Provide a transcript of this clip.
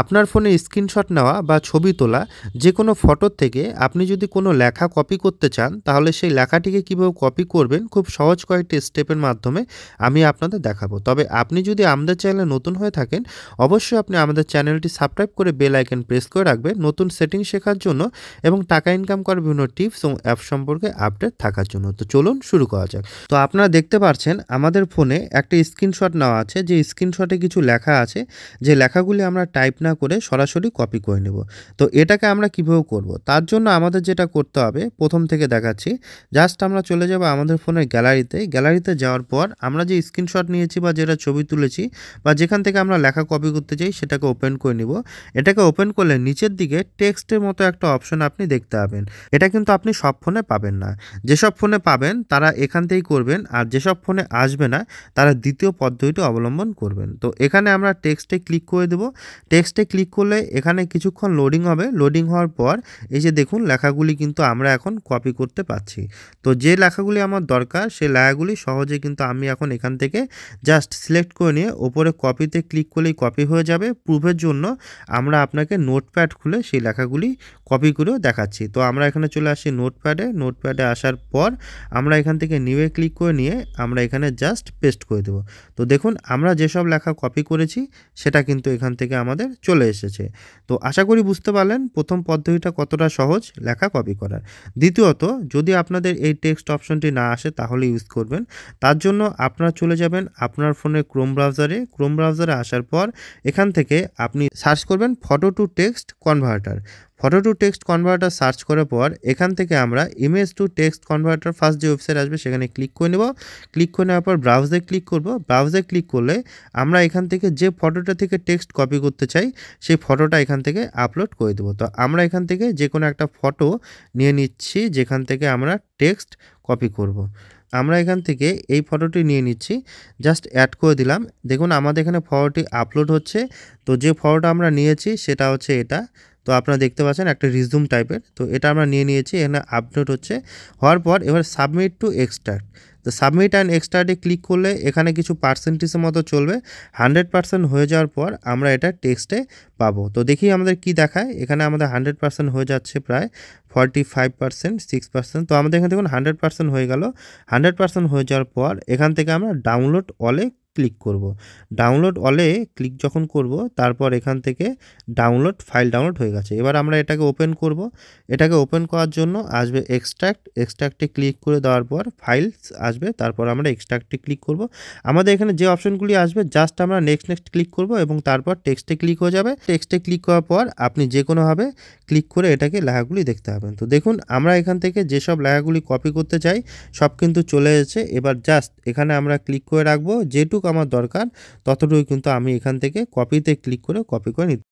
আপনার ফোনে স্ক্রিনশট নেওয়া বা ছবি তোলা যে কোনো ফটোর থেকে আপনি যদি কোনো লেখা কপি করতে চান তাহলে সেই লেখাটিকে কীভাবে কপি করবেন খুব সহজ কয়েকটি স্টেপের মাধ্যমে আমি আপনাদের দেখাবো তবে আপনি যদি আমাদের চ্যানেলে নতুন হয়ে থাকেন অবশ্যই আপনি আমাদের চ্যানেলটি সাবস্ক্রাইব করে বেল আইকন প্রেস করে রাখবেন নতুন সেটিং শেখার জন্য এবং টাকা ইনকাম করার বিভিন্ন টিপস এবং অ্যাপ সম্পর্কে আপডেট থাকার জন্য তো চলুন শুরু করা যাক তো আপনারা দেখতে পাচ্ছেন আমাদের ফোনে একটা স্ক্রিনশট নেওয়া আছে যে স্ক্রিনশটে কিছু লেখা আছে যে লেখাগুলি আমরা টাইপ না করে সরাসরি কপি করে নেব তো এটাকে আমরা কিভাবে করব তার জন্য আমাদের যেটা করতে হবে প্রথম থেকে দেখাচ্ছি জাস্ট আমরা চলে যাব আমাদের ফোনের গ্যালারিতে গ্যালারিতে যাওয়ার পর আমরা যে স্ক্রিনশট নিয়েছি বা যেটা ছবি তুলেছি বা যেখান থেকে আমরা লেখা কপি করতে চাই সেটাকে ওপেন করে নিব এটাকে ওপেন করলে নিচের দিকে টেক্সটের মতো একটা অপশন আপনি দেখতে পাবেন এটা কিন্তু আপনি সব ফোনে পাবেন না যেসব ফোনে পাবেন তারা এখান থেকেই করবেন আর যেসব ফোনে আসবে না তারা দ্বিতীয় পদ্ধতিটি অবলম্বন করবেন তো এখানে আমরা টেক্সটে ক্লিক করে দেব টেক্সট নেক্সটে ক্লিক করলে এখানে কিছুক্ষণ লোডিং হবে লোডিং হওয়ার পর এই যে দেখুন লেখাগুলি কিন্তু আমরা এখন কপি করতে পাচ্ছি তো যে লেখাগুলি আমার দরকার সেই লেখাগুলি সহজে কিন্তু আমি এখন এখান থেকে জাস্ট সিলেক্ট করে নিয়ে ওপরে কপিতে ক্লিক করলেই কপি হয়ে যাবে প্রুফের জন্য আমরা আপনাকে নোটপ্যাড খুলে সেই লেখাগুলি কপি করেও দেখাচ্ছি তো আমরা এখানে চলে আসি নোটপ্যাডে নোটপ্যাডে আসার পর আমরা এখান থেকে নিউয়ে ক্লিক করে নিয়ে আমরা এখানে জাস্ট পেস্ট করে দেবো তো দেখুন আমরা যেসব লেখা কপি করেছি সেটা কিন্তু এখান থেকে আমাদের চলে এসেছে তো আশা করি বুঝতে পারলেন প্রথম পদ্ধতিটা কতটা সহজ লেখা কপি করার দ্বিতীয়ত যদি আপনাদের এই টেক্সট অপশনটি না আসে তাহলে ইউজ করবেন তার জন্য আপনারা চলে যাবেন আপনার ফোনে ক্রোম ব্রাউজারে ক্রোম ব্রাউজারে আসার পর এখান থেকে আপনি সার্চ করবেন photo to text converter photo to text converter search করার পর এখান থেকে আমরা image to text converter first যে ওয়েবসাইট আসবে সেখানে ক্লিক করে নেব ক্লিক করে নেওয়ার পর ব্রাউজে ক্লিক করব ব্রাউজে ক্লিক করলে আমরা এখান থেকে যে ফটোটা থেকে টেক্সট কপি করতে চাই সেই ফটোটা এখান থেকে আপলোড করে দেবো তো আমরা এখান থেকে যে কোনো একটা ফটো নিয়ে নিচ্ছি যেখান থেকে আমরা টেক্সট কপি করব। আমরা এখান থেকে এই ফটোটি নিয়ে নিচ্ছি জাস্ট অ্যাড করে দিলাম দেখুন আমাদের এখানে ফটোটি আপলোড হচ্ছে তো যে ফটোটা আমরা নিয়েছি সেটা হচ্ছে এটা তো আপনারা দেখতে পাচ্ছেন একটা রিজুম টাইপের তো এটা আমরা নিয়ে নিয়েছি এখানে আপডেট হচ্ছে হওয়ার পর এবার সাবমিট টু এক্সট্রাক্ট তো সাবমিট অ্যান্ড এক্সট্রাক্টে ক্লিক করলে এখানে কিছু পার্সেন্টেজের মতো চলবে হান্ড্রেড পার্সেন্ট হয়ে যাওয়ার পর আমরা এটা টেক্সটে পাবো তো দেখি আমাদের কি দেখায় এখানে আমাদের হান্ড্রেড পার্সেন্ট হয়ে যাচ্ছে প্রায় forty five percent six percent তো আমাদের এখানে দেখুন হান্ড্রেড পার্সেন্ট হয়ে গেল হান্ড্রেড পার্সেন্ট হয়ে যাওয়ার পর এখান থেকে আমরা ডাউনলোড অলে ক্লিক করব। ডাউনলোড অলে ক্লিক যখন করব তারপর এখান থেকে ডাউনলোড ফাইল ডাউনলোড হয়ে গেছে এবার আমরা এটাকে ওপেন করব এটাকে ওপেন করার জন্য আসবে এক্সট্রাক্ট এক্সট্রাক্টে ক্লিক করে দেওয়ার পর ফাইলস আসবে তারপর আমরা এক্সট্রাক্টে ক্লিক করব আমাদের এখানে যে অপশনগুলি আসবে জাস্ট আমরা নেক্সট নেক্সট ক্লিক করব এবং তারপর টেক্সটে ক্লিক হয়ে যাবে টেক্সটে ক্লিক করার পর আপনি যে কোনোভাবে ক্লিক করে এটাকে লেখাগুলি দেখতে পাবেন তো দেখুন আমরা এখান থেকে যেসব লেখাগুলি কপি করতে চাই সব কিন্তু চলে এসেছে এবার জাস্ট এখানে আমরা ক্লিক করে রাখবো যেটুক আমার দরকার ততটুকু কিন্তু আমি এখান থেকে কপিতে ক্লিক করে কপি করে নিতে